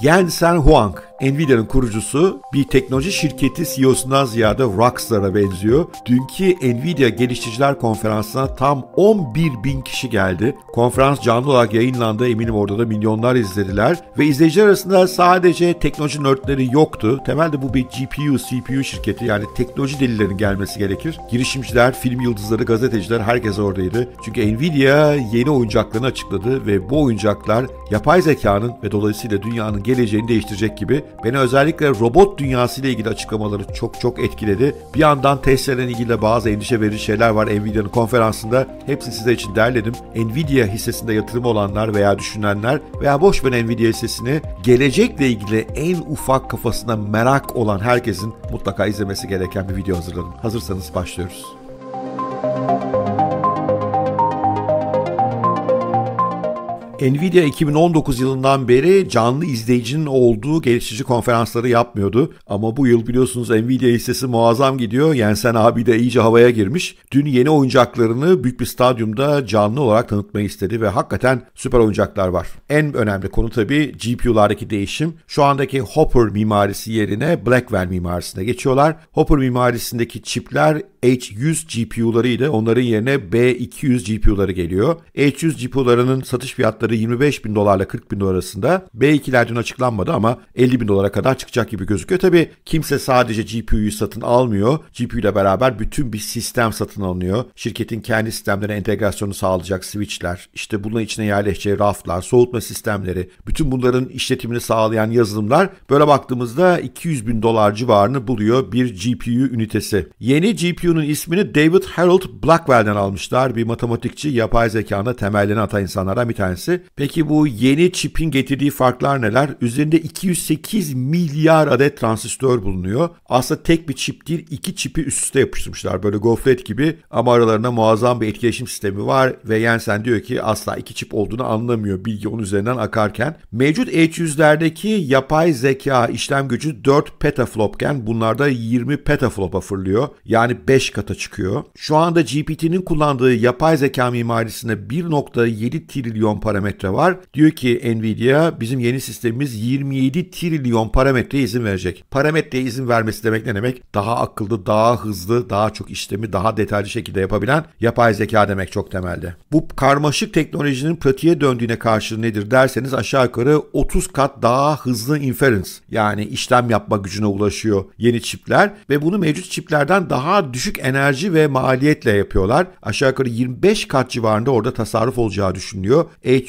Yen San Huang Nvidia'nın kurucusu bir teknoloji şirketi CEO'sundan ziyade rockstar'a benziyor. Dünkü Nvidia Geliştiriciler Konferansı'na tam 11 bin kişi geldi. Konferans canlı olarak yayınlandı. Eminim orada da milyonlar izlediler. Ve izleyiciler arasında sadece teknoloji nerdleri yoktu. Temelde bu bir GPU, CPU şirketi yani teknoloji delilerinin gelmesi gerekir. Girişimciler, film yıldızları, gazeteciler herkes oradaydı. Çünkü Nvidia yeni oyuncaklarını açıkladı ve bu oyuncaklar yapay zekanın ve dolayısıyla dünyanın geleceğini değiştirecek gibi beni özellikle robot dünyası ile ilgili açıklamaları çok çok etkiledi. Bir yandan Tesla'nın ilgili de bazı endişe verici şeyler var Nvidia'nın konferansında. Hepsini size için derledim. Nvidia hissesinde yatırım olanlar veya düşünenler veya boş ver Nvidia hissesini gelecekle ilgili en ufak kafasına merak olan herkesin mutlaka izlemesi gereken bir video hazırladım. Hazırsanız başlıyoruz. Nvidia 2019 yılından beri canlı izleyicinin olduğu geliştirici konferansları yapmıyordu. Ama bu yıl biliyorsunuz Nvidia hissesi muazzam gidiyor. Jensen abi de iyice havaya girmiş. Dün yeni oyuncaklarını büyük bir stadyumda canlı olarak tanıtmayı istedi ve hakikaten süper oyuncaklar var. En önemli konu tabii GPU'lardaki değişim. Şu andaki Hopper mimarisi yerine Blackwell mimarisine geçiyorlar. Hopper mimarisindeki çipler H100 GPU'larıydı. Onların yerine B200 GPU'ları geliyor. H100 GPU'larının satış fiyatları fiyatları 25 bin dolarla 40 bin dolar arasında. B2'ler dün açıklanmadı ama 50 bin dolara kadar çıkacak gibi gözüküyor. Tabi kimse sadece GPU'yu satın almıyor. GPU ile beraber bütün bir sistem satın alınıyor. Şirketin kendi sistemlerine entegrasyonu sağlayacak switchler, işte bunun içine yerleşeceği raflar, soğutma sistemleri, bütün bunların işletimini sağlayan yazılımlar böyle baktığımızda 200 bin dolar civarını buluyor bir GPU ünitesi. Yeni GPU'nun ismini David Harold Blackwell'den almışlar. Bir matematikçi, yapay zekanın temellerini atan insanlardan bir tanesi. Peki bu yeni çipin getirdiği farklar neler? Üzerinde 208 milyar adet transistör bulunuyor. Aslında tek bir çip değil iki çipi üst üste yapıştırmışlar. Böyle gofret gibi ama aralarına muazzam bir etkileşim sistemi var ve Jensen diyor ki asla iki çip olduğunu anlamıyor bilgi onun üzerinden akarken. Mevcut H100'lerdeki yapay zeka işlem gücü 4 petaflopken bunlarda 20 petaflopa fırlıyor. Yani 5 kata çıkıyor. Şu anda GPT'nin kullandığı yapay zeka mimarisine 1.7 trilyon parametre parametre var. Diyor ki Nvidia bizim yeni sistemimiz 27 trilyon parametreye izin verecek. Parametreye izin vermesi demek ne demek? Daha akıllı, daha hızlı, daha çok işlemi daha detaylı şekilde yapabilen yapay zeka demek çok temelde. Bu karmaşık teknolojinin pratiğe döndüğüne karşı nedir derseniz aşağı yukarı 30 kat daha hızlı inference yani işlem yapma gücüne ulaşıyor yeni çipler ve bunu mevcut çiplerden daha düşük enerji ve maliyetle yapıyorlar. Aşağı yukarı 25 kat civarında orada tasarruf olacağı düşünülüyor.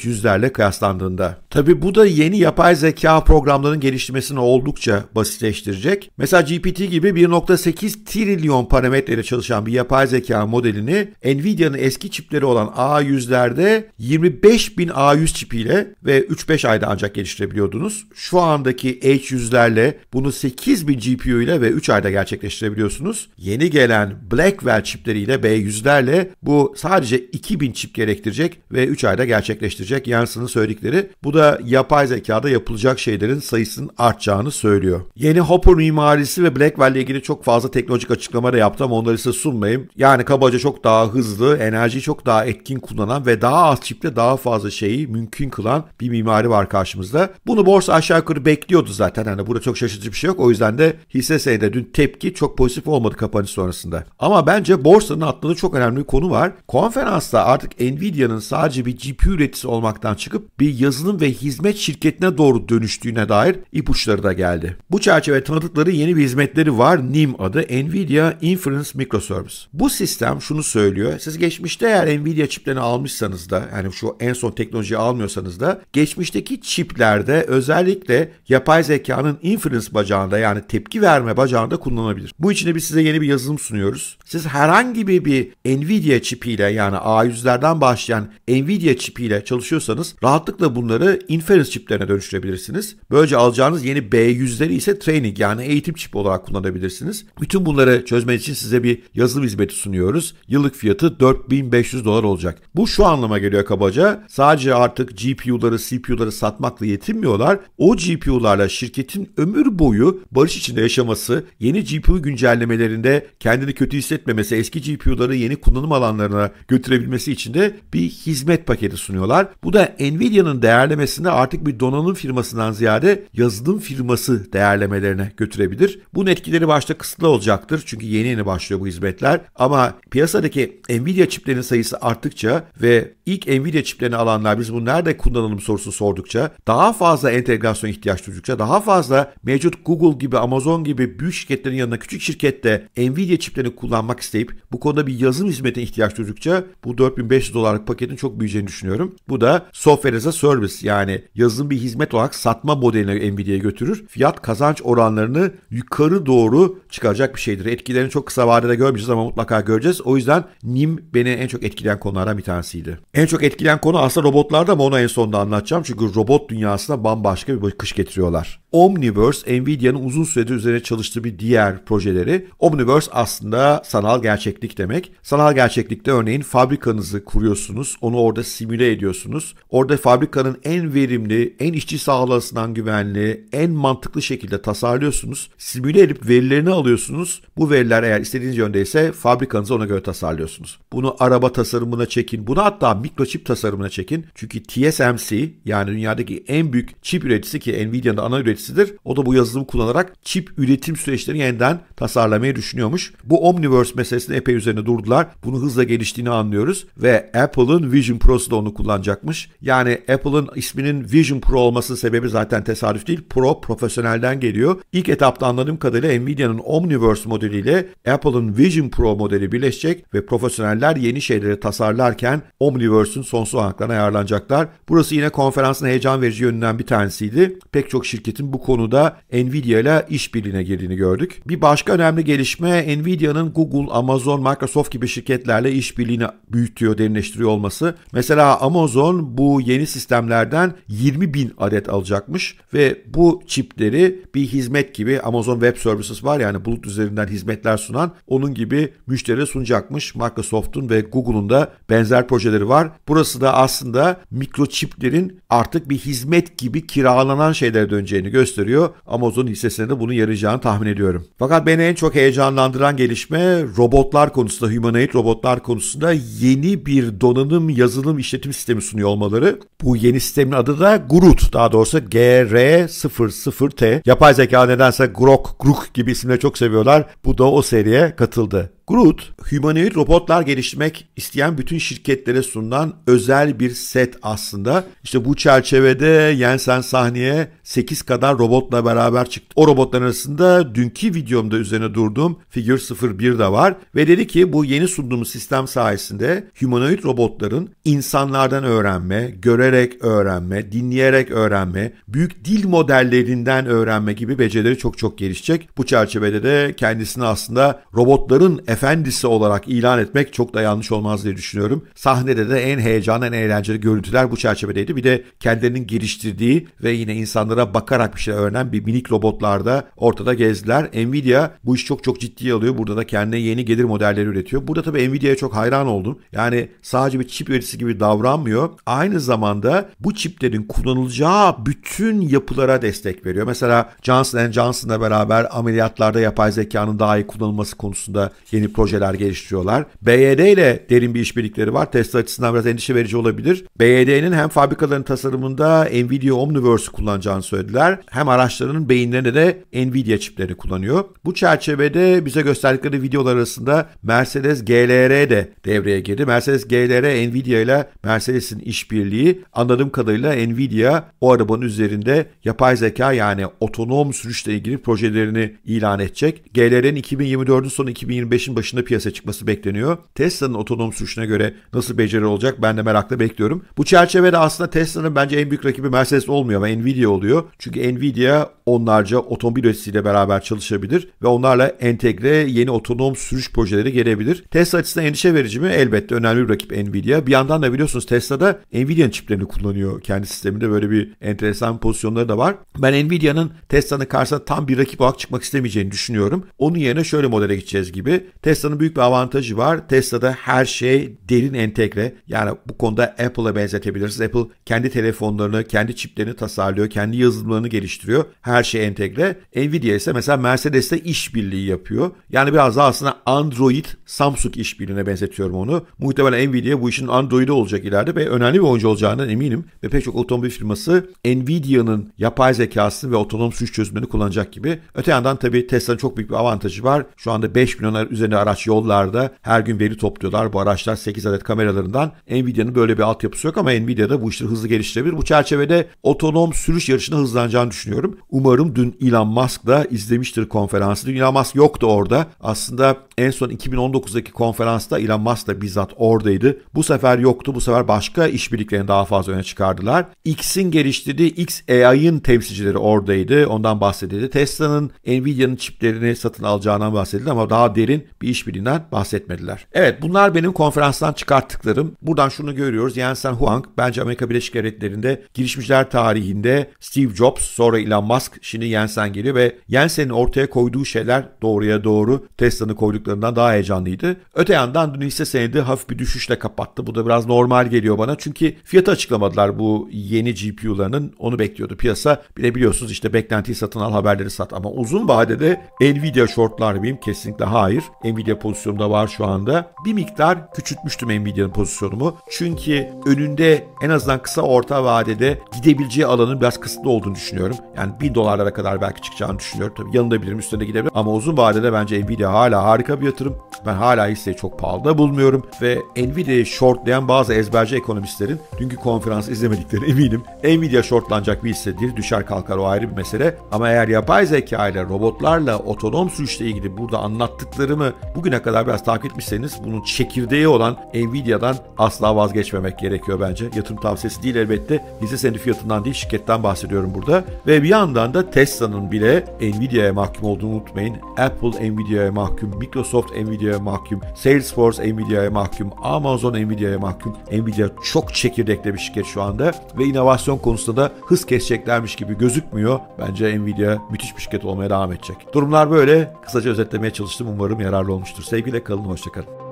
Yüzlerle kıyaslandığında. Tabi bu da yeni yapay zeka programlarının geliştirmesini oldukça basitleştirecek. Mesela GPT gibi 1.8 trilyon parametreyle çalışan bir yapay zeka modelini Nvidia'nın eski çipleri olan A100'lerde 25.000 A100 çipiyle ve 3-5 ayda ancak geliştirebiliyordunuz. Şu andaki H100'lerle bunu 8.000 GPU ile ve 3 ayda gerçekleştirebiliyorsunuz. Yeni gelen Blackwell çipleriyle B100'lerle bu sadece 2000 çip gerektirecek ve 3 ayda gerçekleştirecek Jack Yansı'nın söyledikleri. Bu da yapay zekada yapılacak şeylerin sayısının artacağını söylüyor. Yeni Hopper mimarisi ve Blackwell ile ilgili çok fazla teknolojik açıklama da yaptı ama onları size sunmayayım. Yani kabaca çok daha hızlı, enerjiyi çok daha etkin kullanan ve daha az çiple daha fazla şeyi mümkün kılan bir mimari var karşımızda. Bunu borsa aşağı yukarı bekliyordu zaten. Hani burada çok şaşırtıcı bir şey yok. O yüzden de hisse senedi dün tepki çok pozitif olmadı kapanış sonrasında. Ama bence borsanın atladığı çok önemli bir konu var. Konferansta artık Nvidia'nın sadece bir GPU üreticisi olmak olmaktan çıkıp bir yazılım ve hizmet şirketine doğru dönüştüğüne dair ipuçları da geldi. Bu çerçeve tanıdıkları yeni bir hizmetleri var. NIM adı NVIDIA Inference Microservice. Bu sistem şunu söylüyor. Siz geçmişte eğer NVIDIA çiplerini almışsanız da yani şu en son teknolojiyi almıyorsanız da geçmişteki çiplerde özellikle yapay zekanın inference bacağında yani tepki verme bacağında kullanılabilir. Bu için de biz size yeni bir yazılım sunuyoruz. Siz herhangi bir, Nvidia çipiyle yani A100'lerden başlayan Nvidia çipiyle çalışıyorsunuz çalışıyorsanız rahatlıkla bunları inference çiplerine dönüştürebilirsiniz. Böylece alacağınız yeni B100'leri ise training yani eğitim çipi olarak kullanabilirsiniz. Bütün bunları çözmeniz için size bir yazılım hizmeti sunuyoruz. Yıllık fiyatı 4500 dolar olacak. Bu şu anlama geliyor kabaca. Sadece artık GPU'ları, CPU'ları satmakla yetinmiyorlar. O GPU'larla şirketin ömür boyu barış içinde yaşaması, yeni GPU güncellemelerinde kendini kötü hissetmemesi, eski GPU'ları yeni kullanım alanlarına götürebilmesi için de bir hizmet paketi sunuyorlar. Bu bu da Nvidia'nın değerlemesinde artık bir donanım firmasından ziyade yazılım firması değerlemelerine götürebilir. Bunun etkileri başta kısıtlı olacaktır çünkü yeni yeni başlıyor bu hizmetler ama piyasadaki Nvidia çiplerinin sayısı arttıkça ve ilk Nvidia çiplerini alanlar biz bunu nerede kullanalım sorusunu sordukça daha fazla entegrasyon ihtiyaç duydukça daha fazla mevcut Google gibi Amazon gibi büyük şirketlerin yanına küçük şirkette Nvidia çiplerini kullanmak isteyip bu konuda bir yazılım hizmetine ihtiyaç duydukça bu 4500 dolarlık paketin çok büyüyeceğini düşünüyorum. Bu da software as a service yani yazılım bir hizmet olarak satma modeline Nvidia'ya götürür. Fiyat kazanç oranlarını yukarı doğru çıkaracak bir şeydir. Etkilerini çok kısa vadede görmeyeceğiz ama mutlaka göreceğiz. O yüzden NIM beni en çok etkileyen konulardan bir tanesiydi. En çok etkileyen konu aslında robotlarda ama onu en sonda anlatacağım. Çünkü robot dünyasına bambaşka bir kış getiriyorlar. Omniverse, Nvidia'nın uzun süredir üzerine çalıştığı bir diğer projeleri. Omniverse aslında sanal gerçeklik demek. Sanal gerçeklikte örneğin fabrikanızı kuruyorsunuz, onu orada simüle ediyorsunuz. Orada fabrikanın en verimli, en işçi sağlığından güvenli, en mantıklı şekilde tasarlıyorsunuz. Simüle edip verilerini alıyorsunuz. Bu veriler eğer istediğiniz yönde ise fabrikanızı ona göre tasarlıyorsunuz. Bunu araba tasarımına çekin, bunu hatta mikroçip tasarımına çekin. Çünkü TSMC yani dünyadaki en büyük çip üreticisi ki Nvidia'nın ana üreticisi üreticisidir. O da bu yazılımı kullanarak çip üretim süreçlerini yeniden tasarlamayı düşünüyormuş. Bu Omniverse meselesini epey üzerine durdular. Bunu hızla geliştiğini anlıyoruz ve Apple'ın Vision Pro'su da onu kullanacakmış. Yani Apple'ın isminin Vision Pro olması sebebi zaten tesadüf değil. Pro profesyonelden geliyor. İlk etapta anladığım kadarıyla Nvidia'nın Omniverse modeliyle Apple'ın Vision Pro modeli birleşecek ve profesyoneller yeni şeyleri tasarlarken Omniverse'ün sonsuz haklarına ayarlanacaklar. Burası yine konferansın heyecan verici yönünden bir tanesiydi. Pek çok şirketin bu konuda Nvidia ile işbirliğine girdiğini gördük. Bir başka önemli gelişme Nvidia'nın Google, Amazon, Microsoft gibi şirketlerle işbirliğini büyütüyor, derinleştiriyor olması. Mesela Amazon bu yeni sistemlerden 20 bin adet alacakmış ve bu çipleri bir hizmet gibi Amazon Web Services var yani bulut üzerinden hizmetler sunan onun gibi müşterilere sunacakmış. Microsoft'un ve Google'un da benzer projeleri var. Burası da aslında mikro çiplerin artık bir hizmet gibi kiralanan şeylere döneceğini gösteriyor. Amazon hissesine de bunun yarayacağını tahmin ediyorum. Fakat beni en çok heyecanlandıran gelişme robotlar konusunda, humanoid robotlar konusunda yeni bir donanım, yazılım, işletim sistemi sunuyor olmaları. Bu yeni sistemin adı da Groot. Daha doğrusu GR00T. Yapay zeka nedense Grok, Grok gibi isimleri çok seviyorlar. Bu da o seriye katıldı. Groot, humanoid robotlar geliştirmek isteyen bütün şirketlere sunulan özel bir set aslında. İşte bu çerçevede Jensen sahneye 8 kadar robotla beraber çıktı. O robotların arasında dünkü videomda üzerine durduğum Figür 01 de var ve dedi ki bu yeni sunduğumuz sistem sayesinde humanoid robotların insanlardan öğrenme, görerek öğrenme, dinleyerek öğrenme, büyük dil modellerinden öğrenme gibi becerileri çok çok gelişecek. Bu çerçevede de kendisini aslında robotların efendisi olarak ilan etmek çok da yanlış olmaz diye düşünüyorum. Sahnede de en heyecanlı, en eğlenceli görüntüler bu çerçevedeydi. Bir de kendilerinin geliştirdiği ve yine insanlara bakarak bir şey öğrenen bir minik robotlarda ortada gezdiler. Nvidia bu iş çok çok ciddiye alıyor. Burada da kendine yeni gelir modelleri üretiyor. Burada tabii Nvidia'ya çok hayran oldum. Yani sadece bir çip üreticisi gibi davranmıyor. Aynı zamanda bu çiplerin kullanılacağı bütün yapılara destek veriyor. Mesela Johnson Johnson'la beraber ameliyatlarda yapay zekanın daha iyi kullanılması konusunda yeni yeni projeler geliştiriyorlar. BYD ile derin bir işbirlikleri var. Tesla açısından biraz endişe verici olabilir. BYD'nin hem fabrikaların tasarımında Nvidia Omniverse kullanacağını söylediler. Hem araçlarının beyinlerinde de Nvidia çipleri kullanıyor. Bu çerçevede bize gösterdikleri videolar arasında Mercedes GLR de devreye girdi. Mercedes GLR Nvidia ile Mercedes'in işbirliği anladığım kadarıyla Nvidia o arabanın üzerinde yapay zeka yani otonom sürüşle ilgili projelerini ilan edecek. GLR'nin 2024'ün sonu 2025'in başında piyasaya çıkması bekleniyor. Tesla'nın otonom sürüşüne göre nasıl beceri olacak ben de merakla bekliyorum. Bu çerçevede aslında Tesla'nın bence en büyük rakibi Mercedes olmuyor ama Nvidia oluyor. Çünkü Nvidia onlarca otomobil üreticisiyle beraber çalışabilir ve onlarla entegre yeni otonom sürüş projeleri gelebilir. Tesla açısından endişe verici mi? Elbette önemli bir rakip Nvidia. Bir yandan da biliyorsunuz Tesla'da Nvidia'nın çiplerini kullanıyor. Kendi sisteminde böyle bir enteresan pozisyonları da var. Ben Nvidia'nın Tesla'nın karşısına tam bir rakip olarak çıkmak istemeyeceğini düşünüyorum. Onun yerine şöyle modele gideceğiz gibi. Tesla'nın büyük bir avantajı var. Tesla'da her şey derin entegre. Yani bu konuda Apple'a benzetebilirsiniz. Apple kendi telefonlarını, kendi çiplerini tasarlıyor, kendi yazılımlarını geliştiriyor. Her şey entegre. Nvidia ise mesela Mercedes'le işbirliği yapıyor. Yani biraz daha aslında Android Samsung işbirliğine benzetiyorum onu. Muhtemelen Nvidia bu işin Android'i olacak ileride ve önemli bir oyuncu olacağından eminim. Ve pek çok otomobil firması Nvidia'nın yapay zekasını ve otonom suç çözümlerini kullanacak gibi. Öte yandan tabii Tesla'nın çok büyük bir avantajı var. Şu anda 5 milyonlar üzerinde düzenli araç yollarda her gün veri topluyorlar. Bu araçlar 8 adet kameralarından. Nvidia'nın böyle bir altyapısı yok ama Nvidia'da bu işleri hızlı geliştirebilir. Bu çerçevede otonom sürüş yarışına hızlanacağını düşünüyorum. Umarım dün Elon Musk da izlemiştir konferansı. Dün Elon Musk yoktu orada. Aslında en son 2019'daki konferansta Elon Musk da bizzat oradaydı. Bu sefer yoktu. Bu sefer başka işbirliklerini daha fazla öne çıkardılar. X'in geliştirdiği XAI'ın temsilcileri oradaydı. Ondan bahsedildi. Tesla'nın Nvidia'nın çiplerini satın alacağından bahsedildi ama daha derin bir işbirliğinden bahsetmediler. Evet bunlar benim konferanstan çıkarttıklarım. Buradan şunu görüyoruz. Jensen Huang bence Amerika Birleşik Devletleri'nde girişimciler tarihinde Steve Jobs sonra Elon Musk şimdi Jensen geliyor ve Jensen'in ortaya koyduğu şeyler doğruya doğru Tesla'nın koyduklarından daha heyecanlıydı. Öte yandan dün hisse senedi hafif bir düşüşle kapattı. Bu da biraz normal geliyor bana. Çünkü fiyatı açıklamadılar bu yeni GPU'larının. Onu bekliyordu piyasa. Bir de biliyorsunuz işte beklentiyi satın al haberleri sat. Ama uzun vadede Nvidia shortlar mıyım? Kesinlikle hayır. Nvidia pozisyonunda var şu anda. Bir miktar küçültmüştüm Nvidia'nın pozisyonumu. Çünkü önünde en azından kısa orta vadede gidebileceği alanın biraz kısıtlı olduğunu düşünüyorum. Yani 1000 dolarlara kadar belki çıkacağını düşünüyorum. Tabii yanında bilirim üstünde gidebilirim. Ama uzun vadede bence Nvidia hala harika bir yatırım. Ben hala hisseyi çok pahalı bulmuyorum. Ve Nvidia'yı shortlayan bazı ezberci ekonomistlerin dünkü konferans izlemedikleri eminim. Nvidia shortlanacak bir hissedir. Düşer kalkar o ayrı bir mesele. Ama eğer yapay zeka ile robotlarla otonom sürüşle ilgili burada anlattıklarımı bugüne kadar biraz takip etmişseniz bunun çekirdeği olan Nvidia'dan asla vazgeçmemek gerekiyor bence. Yatırım tavsiyesi değil elbette. Hisse senedi fiyatından değil şirketten bahsediyorum burada. Ve bir yandan da Tesla'nın bile Nvidia'ya mahkum olduğunu unutmayın. Apple Nvidia'ya mahkum, Microsoft Nvidia'ya mahkum, Salesforce Nvidia'ya mahkum, Amazon Nvidia'ya mahkum. Nvidia çok çekirdekli bir şirket şu anda ve inovasyon konusunda da hız keseceklermiş gibi gözükmüyor. Bence Nvidia müthiş bir şirket olmaya devam edecek. Durumlar böyle. Kısaca özetlemeye çalıştım. Umarım yararlı olmuştur. Sevgiyle kalın, hoşçakalın.